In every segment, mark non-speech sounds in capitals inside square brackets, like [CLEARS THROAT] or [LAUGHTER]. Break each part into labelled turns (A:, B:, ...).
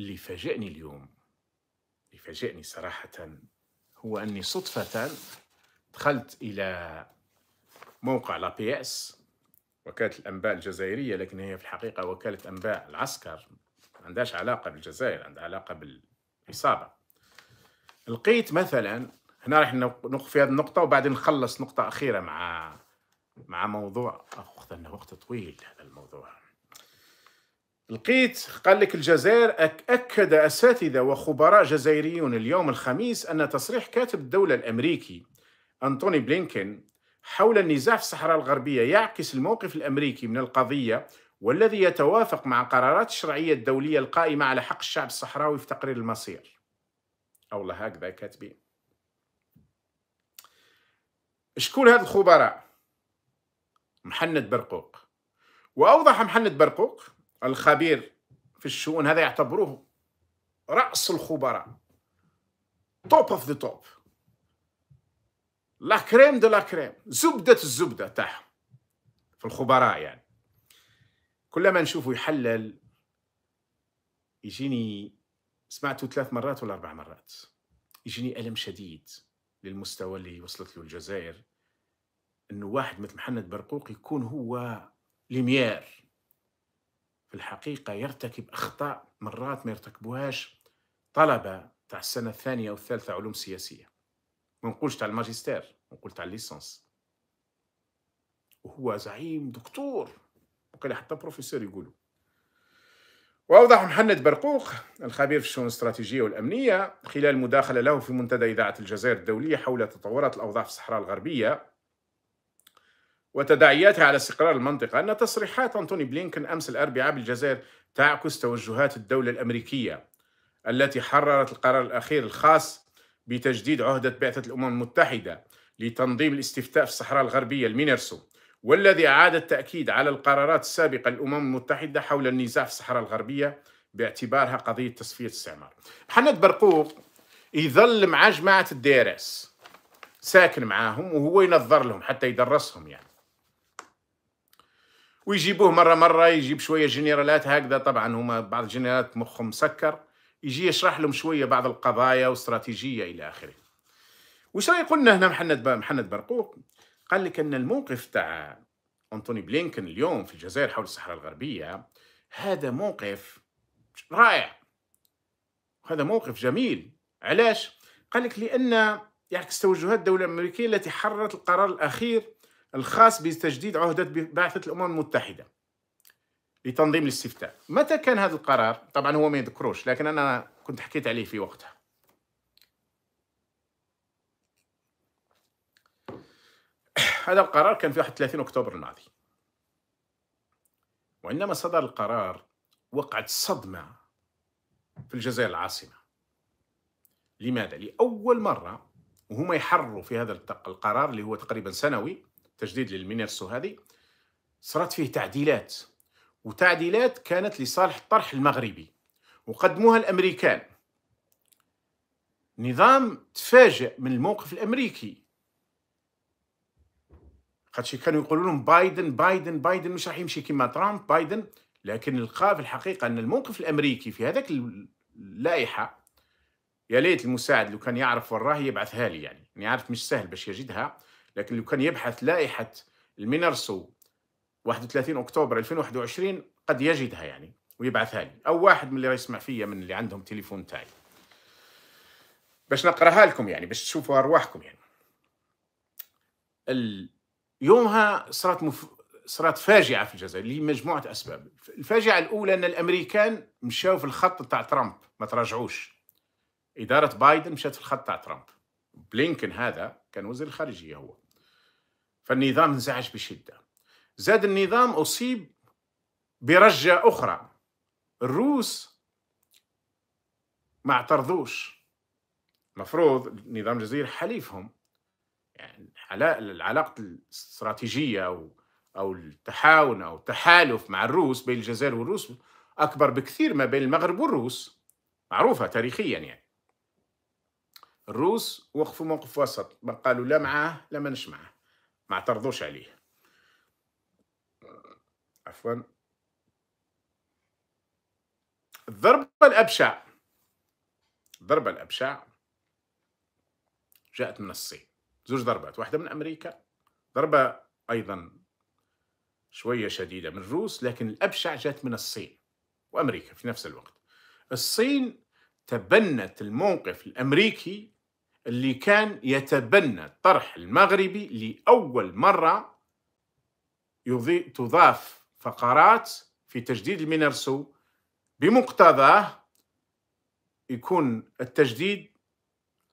A: اللي فاجئني اليوم اللي فاجئني صراحة هو أني صدفة دخلت إلى موقع لا بي اس وكالة الأنباء الجزائرية لكن هي في الحقيقة وكالة أنباء العسكر ما عندهاش علاقة بالجزائر عندها علاقة بالإصابة لقيت مثلا هنا راح نوقف في هذه النقطة وبعدين نخلص نقطة أخيرة مع مع موضوع أخذنا وقت طويل هذا الموضوع لقيت قال لك الجزائر أكد أساتذة وخبراء جزائريون اليوم الخميس أن تصريح كاتب الدولة الأمريكي أنتوني بلينكين حول النزاع في الصحراء الغربية يعكس الموقف الأمريكي من القضية والذي يتوافق مع قرارات الشرعية الدولية القائمة على حق الشعب الصحراوي في تقرير المصير أو هكذا كاتبين شكون هذا الخبراء محند برقوق وأوضح محند برقوق الخبير في الشؤون هذا يعتبروه رأس الخبراء توب اوف ذا توب لا كريم دو لا كريم زبدة الزبدة تاعهم في الخبراء يعني كلما نشوفه يحلل يجيني سمعته ثلاث مرات ولا أربع مرات يجيني ألم شديد للمستوى اللي وصلت له الجزائر أنه واحد مثل محمد برقوق يكون هو ليمير في الحقيقة يرتكب أخطاء مرات ما يرتكبوهاش طلبة تاع السنة الثانية أو الثالثة علوم سياسية ما نقولش تاع الماجستير نقول تاع الليسانس وهو زعيم دكتور وكان حتى بروفيسور يقولوا وأوضح محمد برقوق الخبير في الشؤون الاستراتيجية والأمنية خلال مداخلة له في منتدى إذاعة الجزائر الدولية حول تطورات الأوضاع في الصحراء الغربية وتداعياتها على استقرار المنطقة أن تصريحات أنتوني بلينكن أمس الأربعاء بالجزائر تعكس توجهات الدولة الأمريكية التي حررت القرار الأخير الخاص بتجديد عهدة بعثة الأمم المتحدة لتنظيم الاستفتاء في الصحراء الغربية المينيرسو والذي أعاد التأكيد على القرارات السابقة للأمم المتحدة حول النزاع في الصحراء الغربية باعتبارها قضية تصفية استعمار محمد برقوق يظل مع جماعة الديرس ساكن معاهم وهو ينظر لهم حتى يدرسهم يعني ويجيبوه مره مره يجيب شويه جنرالات هكذا طبعا هما بعض الجنرالات مخهم مسكر يجي يشرح لهم شويه بعض القضايا واستراتيجيه الى اخره وش راي قلنا هنا محمد محمد برقوق قال لك ان الموقف تاع انطوني بلينكن اليوم في الجزائر حول الصحراء الغربيه هذا موقف رائع هذا موقف جميل علاش قال لك لان يعكس توجهات الدوله الامريكيه التي حررت القرار الاخير الخاص بتجديد عهدة بعثة الأمم المتحدة لتنظيم الاستفتاء متى كان هذا القرار؟ طبعا هو ما يذكروش لكن أنا كنت حكيت عليه في وقتها [CLEARS THROAT] هذا القرار كان في 31 أكتوبر الماضي وعندما صدر القرار وقعت صدمة في الجزائر العاصمة لماذا؟ لأول مرة وهما يحرروا في هذا القرار اللي هو تقريبا سنوي تجديد للمينيرسو هذه صارت فيه تعديلات وتعديلات كانت لصالح الطرح المغربي وقدموها الامريكان نظام تفاجئ من الموقف الامريكي خاطش كانوا يقولوا لهم بايدن بايدن بايدن مش راح يمشي كيما ترامب بايدن لكن لقى في الحقيقه ان الموقف الامريكي في هذاك اللائحه يا ليت المساعد لو كان يعرف وراه يبعثها لي يعني،, يعني يعرف مش سهل باش يجدها لكن لو كان يبحث لائحة المينرسو 31 أكتوبر 2021 قد يجدها يعني ويبعثها لي أو واحد من اللي يسمع فيا من اللي عندهم تليفون تاعي باش نقراها لكم يعني باش تشوفوا أرواحكم يعني يومها صارت مف... صارت فاجعة في الجزائر لمجموعة أسباب الفاجعة الأولى أن الأمريكان مشاو في الخط تاع ترامب ما تراجعوش إدارة بايدن مشات في الخط تاع ترامب بلينكن هذا كان وزير الخارجية هو فالنظام انزعج بشدة زاد النظام أصيب برجة أخرى الروس ما اعترضوش مفروض نظام الجزائر حليفهم يعني العلاقة الاستراتيجية أو التحاون أو التحالف مع الروس بين الجزائر والروس أكبر بكثير ما بين المغرب والروس معروفة تاريخيا يعني الروس وقفوا موقف وسط ما قالوا لا معاه لا ما معاه ما اعترضوش عليه عفوا الضربة الأبشع الضربة الأبشع جاءت من الصين زوج ضربات واحدة من أمريكا ضربة أيضا شوية شديدة من الروس لكن الأبشع جاءت من الصين وأمريكا في نفس الوقت الصين تبنت الموقف الأمريكي اللي كان يتبنى الطرح المغربي لأول مرة يضي... تضاف فقرات في تجديد المينرسو بمقتضاه يكون التجديد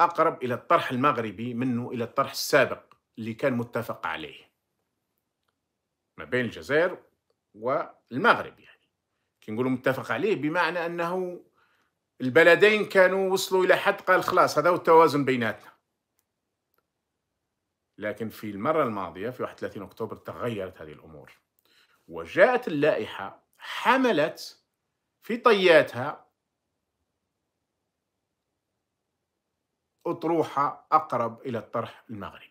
A: أقرب إلى الطرح المغربي منه إلى الطرح السابق اللي كان متفق عليه ما بين الجزائر والمغرب يعني كي نقولوا متفق عليه بمعنى أنه البلدين كانوا وصلوا إلى حد قال خلاص هذا هو التوازن بيناتنا لكن في المرة الماضية في 31 أكتوبر تغيرت هذه الأمور وجاءت اللائحة حملت في طياتها أطروحة أقرب إلى الطرح المغربي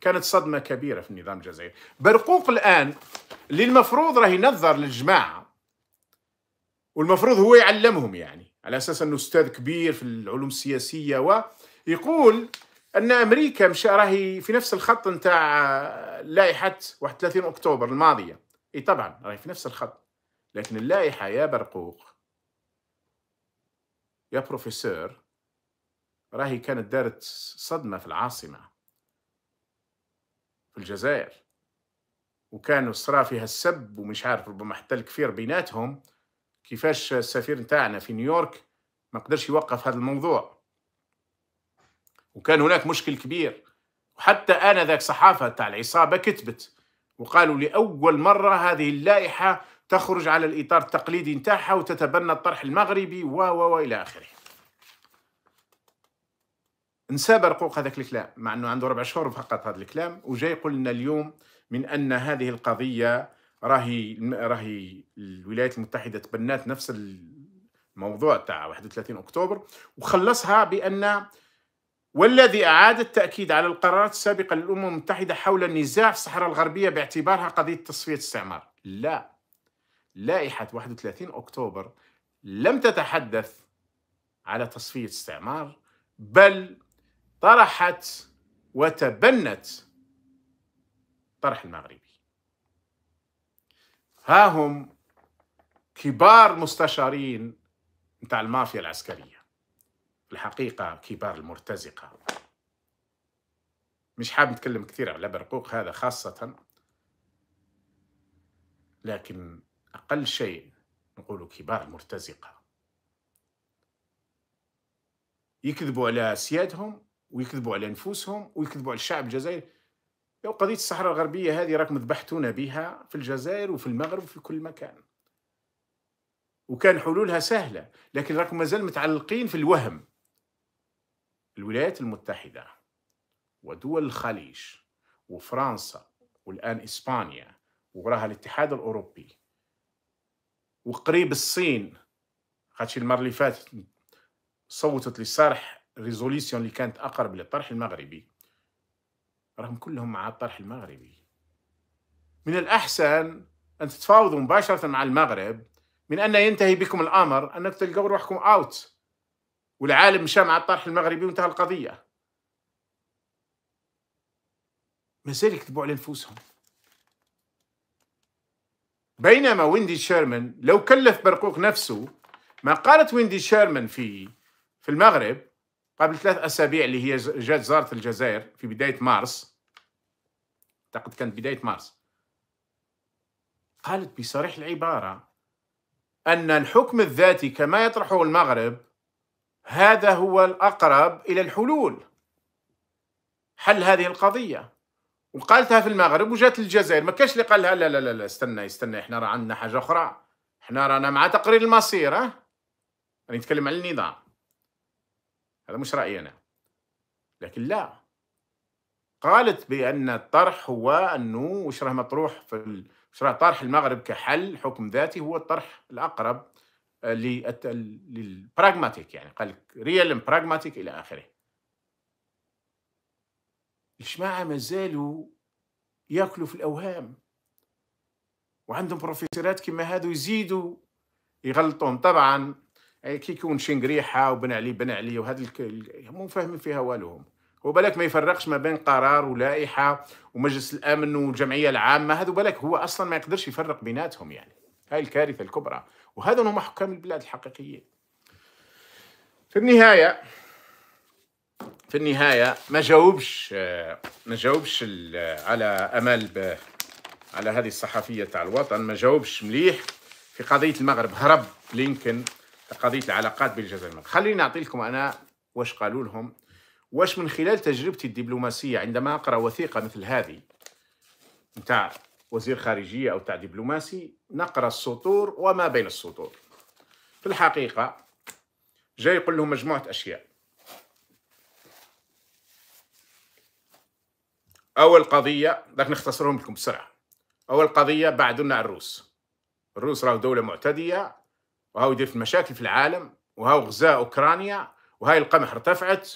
A: كانت صدمة كبيرة في النظام الجزائري برقوق الآن اللي المفروض راه ينظر للجماعة والمفروض هو يعلمهم يعني على اساس انه استاذ كبير في العلوم السياسيه و يقول ان امريكا مش راهي في نفس الخط نتاع لائحه 31 اكتوبر الماضيه اي طبعا راهي في نفس الخط لكن اللائحه يا برقوق يا بروفيسور راهي كانت دارت صدمه في العاصمه في الجزائر وكان صرا فيها السب ومش عارف ربما حتى الكفير بيناتهم كيفاش السفير نتاعنا في نيويورك ما قدرش يوقف هذا الموضوع وكان هناك مشكل كبير وحتى انا ذاك صحافه تاع العصابه كتبت وقالوا لاول مره هذه اللائحه تخرج على الاطار التقليدي نتاعها وتتبنى الطرح المغربي و و و الى اخره نساب رقوق هذاك الكلام مع انه عنده ربع شهور فقط هذا الكلام وجاي يقول لنا اليوم من ان هذه القضيه راهي راهي الولايات المتحده تبنات نفس الموضوع تاع 31 اكتوبر وخلصها بان والذي أعاد التأكيد على القرارات السابقة للأمم المتحدة حول النزاع في الصحراء الغربية باعتبارها قضية تصفية استعمار لا لائحة 31 أكتوبر لم تتحدث على تصفية استعمار بل طرحت وتبنت طرح المغرب ها هم كبار مستشارين نتاع المافيا العسكرية الحقيقة كبار المرتزقة مش حاب نتكلم كثير على برقوق هذا خاصة لكن أقل شيء نقول كبار المرتزقة يكذبوا على سيادهم ويكذبوا على نفوسهم ويكذبوا على الشعب الجزائري قضية الصحراء الغربية هذه راكم ذبحتونا بها في الجزائر وفي المغرب وفي كل مكان وكان حلولها سهلة لكن راكم مازال متعلقين في الوهم الولايات المتحدة ودول الخليج وفرنسا والآن إسبانيا وراها الاتحاد الأوروبي وقريب الصين خاطش المرة اللي فاتت صوتت لصرح ريزوليسيون اللي كانت أقرب للطرح المغربي راهم كلهم مع الطرح المغربي من الأحسن أن تتفاوضوا مباشرة مع المغرب من أن ينتهي بكم الأمر أنك تلقوا روحكم أوت والعالم مشى مع الطرح المغربي وانتهى القضية مازال يكتبوا على نفوسهم بينما ويندي شيرمان لو كلف برقوق نفسه ما قالت ويندي شيرمان في في المغرب قبل ثلاث أسابيع اللي هي جات زارت الجزائر في بداية مارس أعتقد كانت بداية مارس قالت بصريح العبارة أن الحكم الذاتي كما يطرحه المغرب هذا هو الأقرب إلى الحلول حل هذه القضية وقالتها في المغرب وجات الجزائر ما كاش اللي قالها لا لا لا, استنى استنى احنا راه عندنا حاجة أخرى احنا رانا مع تقرير المصير ها راني نتكلم على النظام هذا مش رأيي أنا لكن لا قالت بأن الطرح هو أنه راه مطروح في راه طرح المغرب كحل حكم ذاتي هو الطرح الأقرب آه، للبراغماتيك يعني قال ريال براغماتيك إلى آخره الجماعة ما زالوا ياكلوا في الأوهام وعندهم بروفيسورات كما هادو يزيدوا يغلطون طبعا يعني كي يكون شينك وبن علي بن علي وهذا مو فاهمين فيها والو هم هو بالك ما يفرقش ما بين قرار ولائحه ومجلس الامن والجمعيه العامه هذا بالك هو اصلا ما يقدرش يفرق بيناتهم يعني هاي الكارثه الكبرى وهذا هما حكام البلاد الحقيقيين في النهايه في النهايه ما جاوبش ما جاوبش على امل على هذه الصحفيه تاع الوطن ما جاوبش مليح في قضيه المغرب هرب لينكن قضيه العلاقات بين الجزائر والمغرب خليني نعطي لكم انا واش قالوا لهم واش من خلال تجربتي الدبلوماسيه عندما اقرا وثيقه مثل هذه نتاع وزير خارجيه او تاع دبلوماسي نقرا السطور وما بين السطور في الحقيقه جاي يقول لهم مجموعه اشياء اول قضيه داك نختصرهم لكم بسرعه اول قضيه بعدنا الروس الروس راه دوله معتديه وهاو يدير في المشاكل في العالم وهاو غزا أوكرانيا وهاي القمح ارتفعت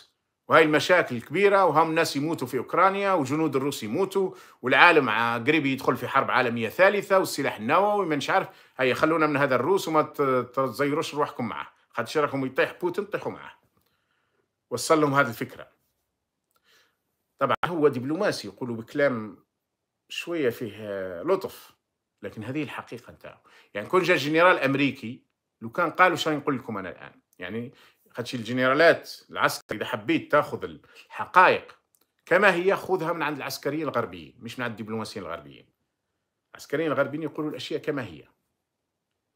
A: وهاي المشاكل الكبيرة وهم الناس يموتوا في أوكرانيا وجنود الروس يموتوا والعالم قريب يدخل في حرب عالمية ثالثة والسلاح النووي ما عارف هيا خلونا من هذا الروس وما تزيروش روحكم معه خد شركم يطيح بوتين طيحوا معه وصل لهم هذه الفكرة طبعا هو دبلوماسي يقولوا بكلام شوية فيه لطف لكن هذه الحقيقة نتاعو يعني كون جا جنرال أمريكي لو كان قالوا شنو نقول لكم انا الان يعني خدشي الجنرالات العسكري اذا حبيت تاخذ الحقائق كما هي خذها من عند العسكريين الغربيين مش من عند الدبلوماسيين الغربيين العسكريين الغربيين يقولوا الاشياء كما هي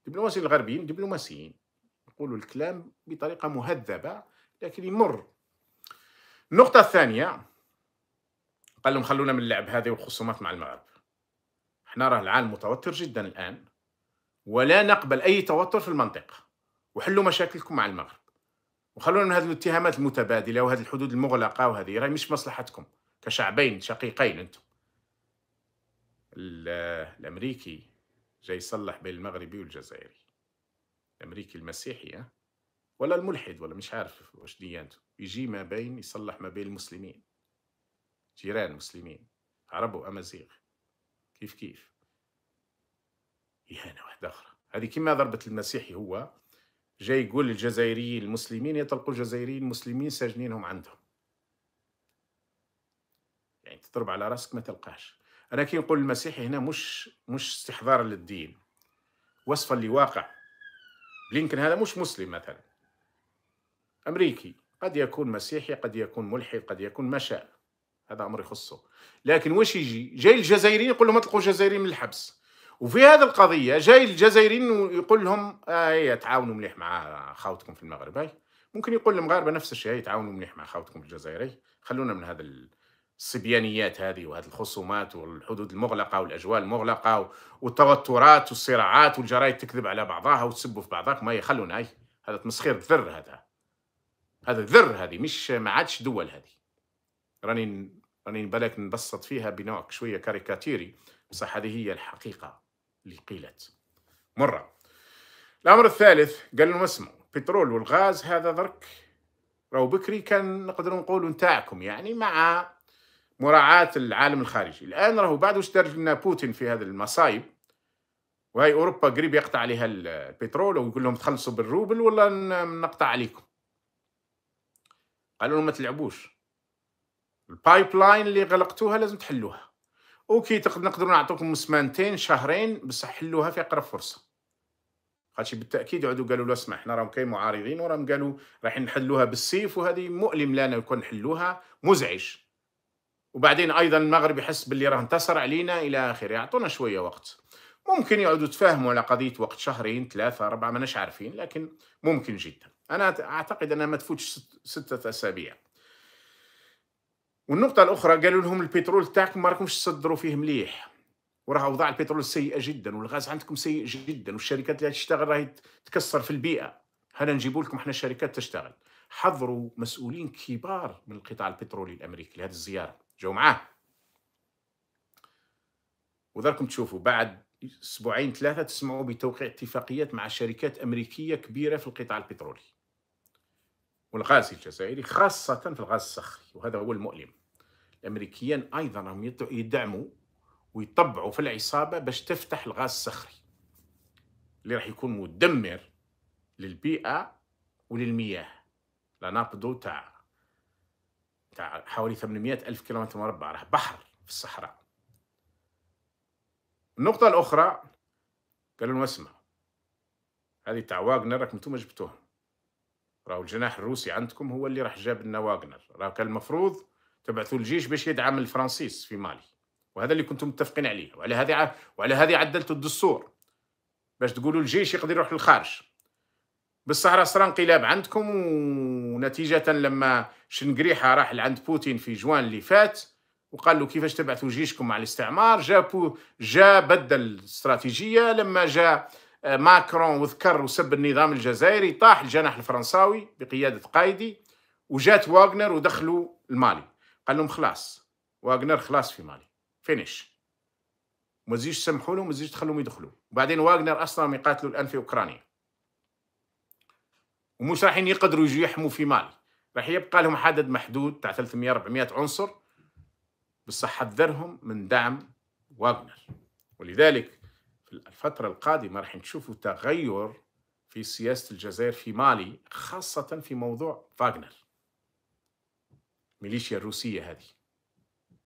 A: الدبلوماسيين الغربيين دبلوماسيين يقولوا الكلام بطريقه مهذبه لكن يمر النقطه الثانيه قال لهم خلونا من اللعب هذه والخصومات مع المغرب احنا راه العالم متوتر جدا الان ولا نقبل أي توتر في المنطقة وحلوا مشاكلكم مع المغرب وخلونا من هذه الاتهامات المتبادلة وهذه الحدود المغلقة وهذه راهي مش مصلحتكم كشعبين شقيقين أنتم الأمريكي جاي يصلح بين المغربي والجزائري الأمريكي المسيحي ولا الملحد ولا مش عارف واش ديانته يجي ما بين يصلح ما بين المسلمين جيران مسلمين عرب وأمازيغ كيف كيف إهانة واحدة أخرى هذه كما ضربة المسيحي هو جاي يقول للجزائريين المسلمين يطلقوا الجزائريين المسلمين ساجنينهم عندهم يعني تضرب على راسك ما تلقاش أنا كي نقول المسيحي هنا مش مش استحضار للدين وصفا لواقع لينكن هذا مش مسلم مثلا أمريكي قد يكون مسيحي قد يكون ملحد قد يكون ما شاء هذا أمر يخصه لكن وش يجي جاي الجزائريين يقول لهم اطلقوا الجزائريين من الحبس وفي هذه القضيه جاي الجزائريين ويقول لهم آه إيه، تعاونوا مليح مع خاوتكم في المغرب هاي ممكن يقول المغاربه نفس الشيء إيه، تعاونوا مليح مع خاوتكم الجزائري إيه. خلونا من هذا الصبيانيات هذه وهذه الخصومات والحدود المغلقه والاجواء المغلقه والتوترات والصراعات والجرايد تكذب على بعضها وتسبوا في بعضكم هاي خلونا هاي هذا تمسخير ذر هذا هذا ذر هذه مش ما عادش دول هذه راني راني بالك نبسط فيها بنوع شويه كاريكاتيري بصح هذه هي الحقيقه للقلت مرة الأمر الثالث قال لهم اسمعوا البترول والغاز هذا ذرك راهو بكري كان نقدروا نقولوا نتاعكم يعني مع مراعاة العالم الخارجي الآن راهو بعد واش دار لنا بوتين في هذه المصايب وهي أوروبا قريب يقطع عليها البترول ويقول لهم تخلصوا بالروبل ولا نقطع عليكم قالوا لهم ما تلعبوش البايب لاين اللي غلقتوها لازم تحلوها اوكي نقدر نعطوكم سمانتين شهرين بصح حلوها في اقرب فرصه خاطش بالتاكيد يقعدوا قالوا له اسمع حنا راهم كاين معارضين وراهم قالوا راح نحلوها بالسيف وهذه مؤلم لنا يكون نحلوها مزعج وبعدين ايضا المغرب يحس باللي راه انتصر علينا الى اخره يعطونا شويه وقت ممكن يقعدوا تفاهموا على قضيه وقت شهرين ثلاثه اربعه ماناش عارفين لكن ممكن جدا انا اعتقد انها ما تفوتش سته اسابيع والنقطة الأخرى قالوا لهم البترول تاعكم ما راكمش تصدروا فيه مليح وراه أوضاع البترول سيئة جدا والغاز عندكم سيء جدا والشركات اللي تشتغل راهي تكسر في البيئة هنا نجيب لكم احنا الشركات تشتغل حضروا مسؤولين كبار من القطاع البترولي الأمريكي لهذه الزيارة جو معاه وذاكم تشوفوا بعد اسبوعين ثلاثه تسمعوا بتوقيع اتفاقيات مع شركات امريكيه كبيره في القطاع البترولي والغاز الجزائري خاصه في الغاز الصخري وهذا هو المؤلم الامريكيين ايضا هم يدعموا ويطبعوا في العصابه باش تفتح الغاز الصخري اللي راح يكون مدمر للبيئه وللمياه لا نابدو تاع تاع حوالي 800 ألف كيلومتر مربع راه بحر في الصحراء النقطة الأخرى قالوا لهم اسمع هذه تاع واغنر راكم انتم جبتوهم راهو الجناح الروسي عندكم هو اللي راح جاب لنا واغنر راه كان المفروض تبعثوا الجيش باش يدعم الفرنسيس في مالي وهذا اللي كنتم متفقين عليه وعلى هذه وعلى هذه عدلتوا الدستور باش تقولوا الجيش يقدر يروح للخارج بالصحراء صرا انقلاب عندكم ونتيجة لما شنقريحة راح لعند بوتين في جوان اللي فات وقال له كيفاش تبعثوا جيشكم مع الاستعمار جا بو جا بدل الاستراتيجية لما جا آه، ماكرون وذكر وسب النظام الجزائري طاح الجناح الفرنساوي بقيادة قايدي وجات واغنر ودخلوا المالي قال لهم خلاص واغنر خلاص في مالي فينيش ما تزيدش تسمحوا له ما تزيدش تخلوهم يدخلوا وبعدين واغنر اصلا يقاتلوا الان في اوكرانيا ومش رايحين يقدروا يجوا يحموا في مالي راح يبقى لهم عدد محدود تاع 300 400 عنصر بصح حذرهم من دعم واغنر ولذلك في الفترة القادمة راح نشوفوا تغير في سياسة الجزائر في مالي خاصة في موضوع فاغنر ميليشيا الروسية هذه